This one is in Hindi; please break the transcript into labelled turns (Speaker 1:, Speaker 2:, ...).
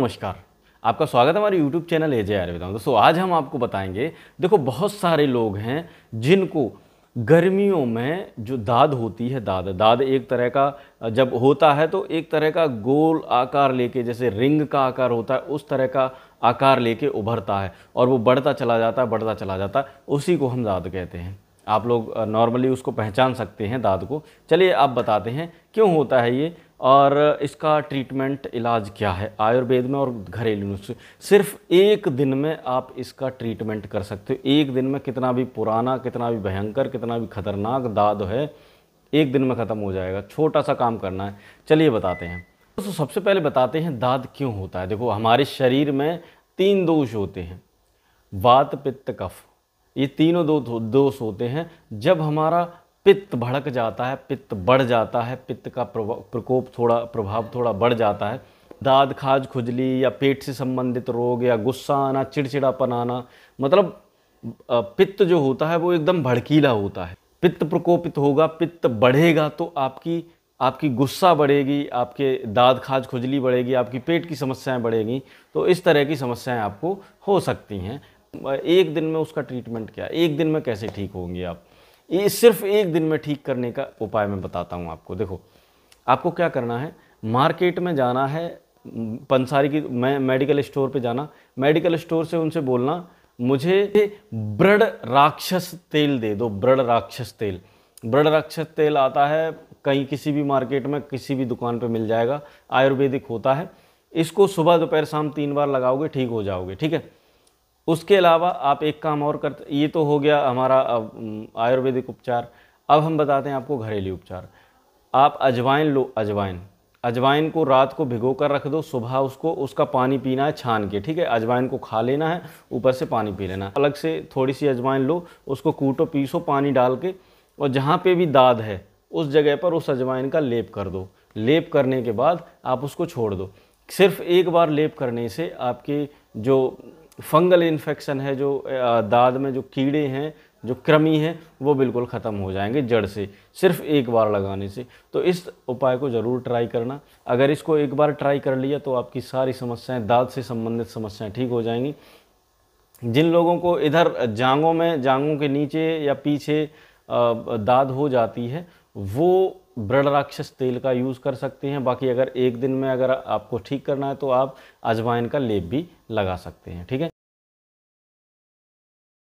Speaker 1: नमस्कार आपका स्वागत है हमारे YouTube चैनल एजे आयुर्वेदा दोस्तों आज हम आपको बताएंगे देखो बहुत सारे लोग हैं जिनको गर्मियों में जो दाद होती है दाद दाद एक तरह का जब होता है तो एक तरह का गोल आकार लेके जैसे रिंग का आकार होता है उस तरह का आकार लेके उभरता है और वो बढ़ता चला जाता है बढ़ता चला जाता है उसी को हम दाद कहते हैं आप लोग नॉर्मली उसको पहचान सकते हैं दाद को चलिए आप बताते हैं क्यों होता है ये और इसका ट्रीटमेंट इलाज क्या है आयुर्वेद में और घरेलू नुस्खे सिर्फ एक दिन में आप इसका ट्रीटमेंट कर सकते हो एक दिन में कितना भी पुराना कितना भी भयंकर कितना भी खतरनाक दाद है एक दिन में ख़त्म हो जाएगा छोटा सा काम करना है चलिए बताते हैं दोस्तों सबसे पहले बताते हैं दाद क्यों होता है देखो हमारे शरीर में तीन दोष होते हैं वात पित्त कफ ये तीनों दो दोष होते हैं जब हमारा पित्त भड़क जाता है पित्त बढ़ जाता है पित्त का प्रकोप थोड़ा प्रभाव थोड़ा बढ़ जाता है दाद खाज खुजली या पेट से संबंधित रोग या गुस्सा आना चिड़चिड़ापन आना मतलब पित्त जो होता है वो एकदम भड़कीला होता है पित्त प्रकोपित होगा पित्त बढ़ेगा तो आपकी आपकी गुस्सा बढ़ेगी आपके दाद खाज खुजली बढ़ेगी आपकी पेट की समस्याएं बढ़ेगी तो इस तरह की समस्याएं आपको हो सकती हैं एक दिन में उसका ट्रीटमेंट क्या एक दिन में कैसे ठीक होंगे आप ये सिर्फ एक दिन में ठीक करने का उपाय मैं बताता हूँ आपको देखो आपको क्या करना है मार्केट में जाना है पंसारी की मैं मेडिकल स्टोर पे जाना मेडिकल स्टोर से उनसे बोलना मुझे ब्रड राक्षस तेल दे दो ब्रड राक्षस तेल ब्रड राक्षस तेल आता है कहीं किसी भी मार्केट में किसी भी दुकान पे मिल जाएगा आयुर्वेदिक होता है इसको सुबह दोपहर शाम तीन बार लगाओगे ठीक हो जाओगे ठीक है उसके अलावा आप एक काम और करते ये तो हो गया हमारा आयुर्वेदिक उपचार अब हम बताते हैं आपको घरेलू उपचार आप अजवाइन लो अजवाइन अजवाइन को रात को भिगो कर रख दो सुबह उसको उसका पानी पीना है छान के ठीक है अजवाइन को खा लेना है ऊपर से पानी पी लेना है अलग से थोड़ी सी अजवाइन लो उसको कूटो पीसो पानी डाल के और जहाँ पे भी दाद है उस जगह पर उस अजवाइन का लेप कर दो लेप करने के बाद आप उसको छोड़ दो सिर्फ एक बार लेप करने से आपके जो फंगल इन्फेक्शन है जो दाद में जो कीड़े हैं जो कृमि हैं वो बिल्कुल ख़त्म हो जाएंगे जड़ से सिर्फ एक बार लगाने से तो इस उपाय को ज़रूर ट्राई करना अगर इसको एक बार ट्राई कर लिया तो आपकी सारी समस्याएं दाद से संबंधित समस्याएं ठीक हो जाएंगी जिन लोगों को इधर जांगों में जांगों के नीचे या पीछे दाद हो जाती है वो ब्रड राक्षस तेल का यूज़ कर सकते हैं बाकी अगर एक दिन में अगर आपको ठीक करना है तो आप अजवाइन का लेप भी लगा सकते हैं ठीक है